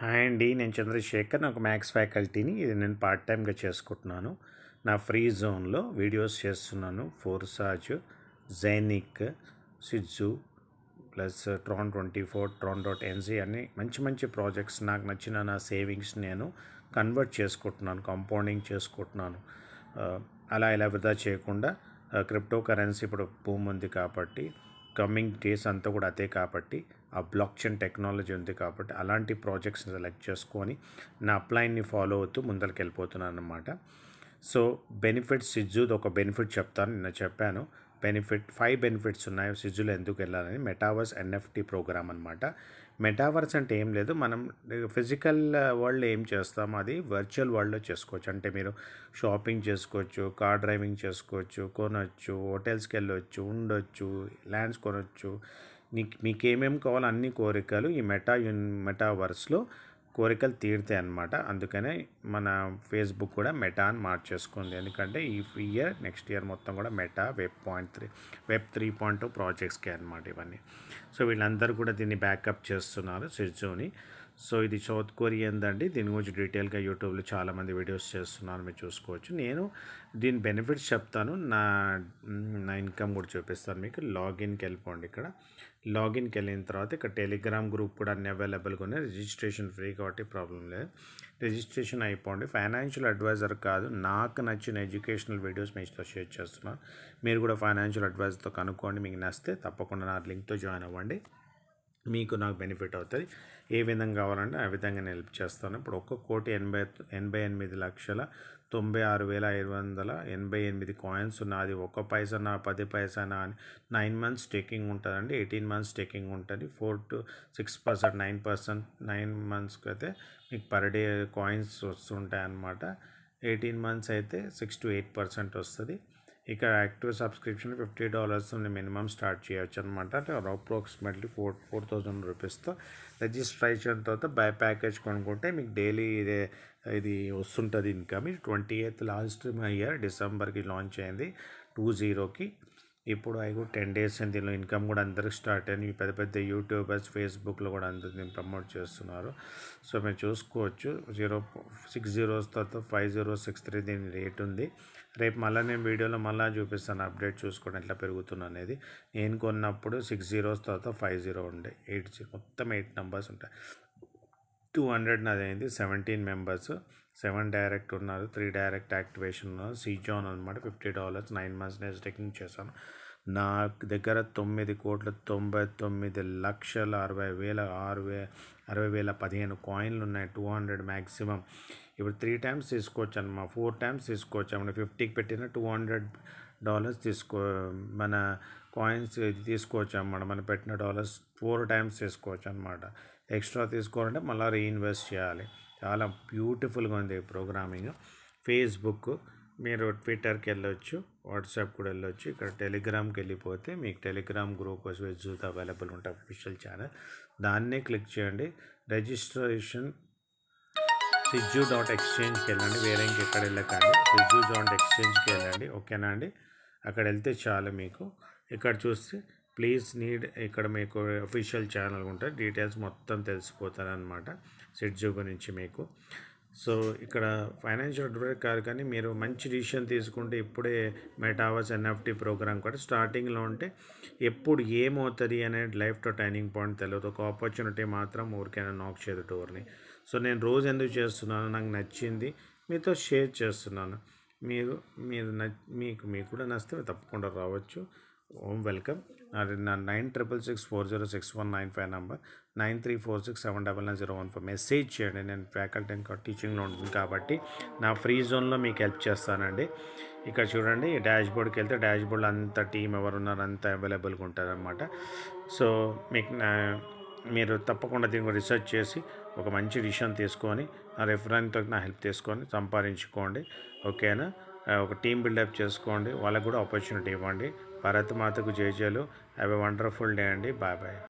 hi అండి నేను చంద్రశేఖర్ నాకు మ్యాథ్స్ ఫ్యాకల్టీని ఇది నేను పార్ట్ టైంగా చేసుకుంటున్నాను నా ఫ్రీ జోన్లో వీడియోస్ చేస్తున్నాను ఫోర్సాజ్ జైనిక్ సిడ్జు plus tron twenty four tron dot NG అన్ని మంచి మంచి ప్రాజెక్ట్స్ నాకు నచ్చిన నా సేవింగ్స్ నేను కన్వర్ట్ చేసుకుంటున్నాను కంపౌండింగ్ చేసుకుంటున్నాను అలా ఇలా వృధా చేయకుండా క్రిప్టో కరెన్సీ ఇప్పుడు భూమి ఉంది కాబట్టి కమింగ్ డేస్ అంతా కూడా అదే కాబట్టి ఆ బ్లాక్ చైన్ టెక్నాలజీ ఉంది కాబట్టి అలాంటి ప్రాజెక్ట్స్ని సెలెక్ట్ చేసుకొని నా అప్లైన్ని ఫాలో అవుతూ ముందరికి వెళ్ళిపోతున్నాను అనమాట సో బెనిఫిట్ సిజ్జుది ఒక బెనిఫిట్ చెప్తాను నిన్న చెప్పాను బెనిఫిట్ ఫైవ్ బెనిఫిట్స్ ఉన్నాయి సిజ్జులో ఎందుకు వెళ్ళాలని మెటావర్స్ ఎన్ఎఫ్టీ ప్రోగ్రామ్ అనమాట మెటావర్స్ అంటే ఏం లేదు మనం ఫిజికల్ వరల్డ్ ఏం చేస్తామో అది వర్చువల్ వరల్డ్లో చేసుకోవచ్చు అంటే మీరు షాపింగ్ చేసుకోవచ్చు కార్ డ్రైవింగ్ చేసుకోవచ్చు కొనవచ్చు హోటల్స్కి వెళ్ళొచ్చు ఉండొచ్చు ల్యాండ్స్ కొనొచ్చు నీకు మీకేమేమి కావాలో అన్ని కోరికలు ఈ మెటా యూన్ మెటావర్స్లో కోరికలు తీరుతాయి అనమాట అందుకనే మన ఫేస్బుక్ కూడా మెటా అని మార్చేసుకుంది ఎందుకంటే ఈ ఇయర్ నెక్స్ట్ ఇయర్ మొత్తం కూడా meta web point three web three point two ప్రాజెక్ట్స్కే అనమాట ఇవన్నీ సో వీళ్ళందరూ కూడా దీన్ని బ్యాకప్ చేస్తున్నారు సిర్జోని సో ఇది సౌత్ కొరియన్ అండి దీని గురించి డీటెయిల్గా యూట్యూబ్లో చాలామంది వీడియోస్ చేస్తున్నారు మీరు చూసుకోవచ్చు నేను దీని బెనిఫిట్స్ చెప్తాను నా నా ఇన్కమ్ కూడా చూపిస్తాను మీకు లాగిన్కి వెళ్ళిపోండి ఇక్కడ లాగిన్కి వెళ్ళిన తర్వాత ఇక్కడ టెలిగ్రామ్ గ్రూప్ కూడా అన్ని అవైలబుల్గా ఉన్నాయి రిజిస్ట్రేషన్ ఫ్రీ కాబట్టి ప్రాబ్లం లేదు రిజిస్ట్రేషన్ అయిపోండి ఫైనాన్షియల్ అడ్వైజర్ కాదు నాకు నచ్చిన ఎడ్యుకేషనల్ వీడియోస్ మీతో షేర్ చేస్తున్నాను మీరు కూడా ఫైనాన్షియల్ అడ్వైజర్తో కనుక్కోండి మీకు నచ్చితే తప్పకుండా నా లింక్తో జాయిన్ అవ్వండి మీకు నాకు బెనిఫిట్ అవుతుంది ఏ విధంగా కావాలంటే ఆ విధంగా నేను హెల్ప్ చేస్తాను ఇప్పుడు ఒక్క కోటి ఎనభై ఎనభై ఎనిమిది లక్షల తొంభై ఆరు వేల ఐదు వందల ఎనభై ఎనిమిది కాయిన్స్ ఉన్నది ఒక్క పైసా నా పది పైసానా అని నైన్ మంత్స్ టేకింగ్ ఉంటుందండి ఎయిటీన్ మంత్స్ టేకింగ్ ఉంటుంది four to six percent nine percent nine మంత్స్కి అయితే మీకు పర్ డే కాయిన్స్ వస్తుంటాయి అనమాట ఎయిటీన్ మంత్స్ అయితే సిక్స్ టు ఎయిట్ పర్సెంట్ వస్తుంది ఇక active subscription fifty dollars minimum start చేయొచ్చు అనమాట అంటే అప్రాక్సిమేట్లీ ఫోర్ ఫోర్ థౌజండ్ రూపీస్తో రిజిస్ట్రేషన్ తర్వాత బై ప్యాకేజ్ కొనుక్కుంటే మీకు డైలీ ఇదే ఇది వస్తుంటుంది income twenty eighth last year డిసెంబర్కి లాంచ్ అయింది టూ జీరోకి ఇప్పుడు అవి కూడా టెన్ డేస్ అయింది దీనిలో ఇన్కమ్ కూడా అందరికి స్టార్ట్ అయింది పెద్ద పెద్ద యూట్యూబర్స్ ఫేస్బుక్లో కూడా దీన్ని ప్రమోట్ చేస్తున్నారు సో మేము చూసుకోవచ్చు జీరో సిక్స్ జీరోస్ తర్వాత ఫైవ్ జీరో సిక్స్ త్రీ దీని రేట్ ఉంది రేపు మళ్ళీ నేను వీడియోలో మళ్ళీ చూపిస్తాను అప్డేట్ చూసుకోండి ఎట్లా పెరుగుతుంది అనేది నేను కొన్నప్పుడు సిక్స్ జీరోస్ తర్వాత ఫైవ్ జీరో ఉండే ఎయిట్ జీరో మొత్తం ఎయిట్ నెంబర్స్ ఉంటాయి టూ హండ్రెడ్ నాది అయింది సెవెంటీన్ మెంబర్స్ సెవెన్ డైరెక్ట్ ఉన్నారు త్రీ డైరెక్ట్ యాక్టివేషన్ ఉన్నారు జోన్ అనమాట ఫిఫ్టీ డాలర్స్ నైన్ మంత్స్ నేను స్టెకింగ్ చేశాను నా దగ్గర తొమ్మిది కోట్ల తొంభై తొమ్మిది లక్షల అరవై వేల ఆరు వే అరవై వేల పదిహేను కాయిన్లు ఉన్నాయి టూ హండ్రెడ్ మ్యాక్సిమం ఇప్పుడు త్రీ టైమ్స్ తీసుకోవచ్చు అన్నమా ఫోర్ టైమ్స్ తీసుకోవచ్చు అమ్మ ఫిఫ్టీకి పెట్టిన టూ హండ్రెడ్ డాలర్స్ తీసుకో మన కాయిన్స్ తీసుకోవచ్చు అన్నమాట మనం పెట్టిన డాలర్స్ ఫోర్ టైమ్స్ తీసుకోవచ్చు అనమాట ఎక్స్ట్రా తీసుకోవాలంటే మళ్ళీ రీఇన్వెస్ట్ చేయాలి చాలా బ్యూటిఫుల్గా ఉంది ప్రోగ్రామింగ్ ఫేస్బుక్ మీరు ట్విట్టర్కి వెళ్ళొచ్చు వాట్సాప్ కూడా వెళ్ళొచ్చు ఇక్కడ టెలిగ్రామ్కి వెళ్ళిపోతే మీకు టెలిగ్రామ్ గ్రూప్ వెజ్జూత్ అవైలబుల్ ఉంటాయి అఫీషియల్ ఛానల్ దాన్నే క్లిక్ చేయండి రిజిస్ట్రేషన్ సిజ్జు డాట్ ఎక్స్చేంజ్కి వెళ్ళండి వేరే ఇంకెక్కడ వెళ్ళకండి సిజ్జు డాట్ ఎక్స్చేంజ్కి వెళ్ళండి ఓకేనా అండి అక్కడ వెళ్తే చాలు మీకు ఇక్కడ చూస్తే ప్లీజ్ నీడ్ ఇక్కడ మీకు అఫీషియల్ ఛానల్ ఉంటుంది డీటెయిల్స్ మొత్తం తెలిసిపోతారనమాట సిడ్జు గురించి మీకు సో ఇక్కడ ఫైనాన్షియల్ అడ్వైజర్ కాదు కానీ మీరు మంచి డిసిషన్ తీసుకుంటే ఇప్పుడే మెటావర్స్ ఎన్ఎఫ్టీ ప్రోగ్రామ్ కూడా స్టార్టింగ్లో ఉంటే ఎప్పుడు ఏమవుతుంది అనేది లైఫ్లో టైనింగ్ పాయింట్ తెలియదు ఒక ఆపర్చునిటీ మాత్రం ఊరికైనా నాక్ చేయదు టూర్ని సో నేను రోజు ఎందుకు చేస్తున్నాను నాకు నచ్చింది మీతో షేర్ చేస్తున్నాను మీరు మీరు మీకు మీకు కూడా నచ్చితే తప్పకుండా రావచ్చు ఓం వెల్కమ్ అది నా nine triple six four zero six one nine five number nine three four six seven double nine zero one five message చేయండి నేను ఫ్యాకల్టీ ఇంకా టీచింగ్లో ఉంటుంది కాబట్టి నా ఫ్రీ జోన్లో మీకు హెల్ప్ చేస్తానండి ఇక్కడ చూడండి డాష్ బోర్డ్కి వెళ్తే డాష్ బోర్డ్లో అంత టీం ఎవరున్నారు అంత అవైలబుల్గా ఉంటారనమాట సో మీకు మీరు తప్పకుండా దీనికి రీసెర్చ్ చేసి ఒక మంచి డిసిషన్ తీసుకొని నా రెఫరెన్తో నా హెల్ప్ తీసుకొని సంపాదించుకోండి ఓకేనా ఒక టీం బిల్డప్ చేసుకోండి వాళ్ళకు కూడా ఆపర్చునిటీ ఇవ్వండి భారత్ మాతకు జయజయలు హ్యావ్ ఎ వండర్ఫుల్ డే అండి బాయ్ బాయ్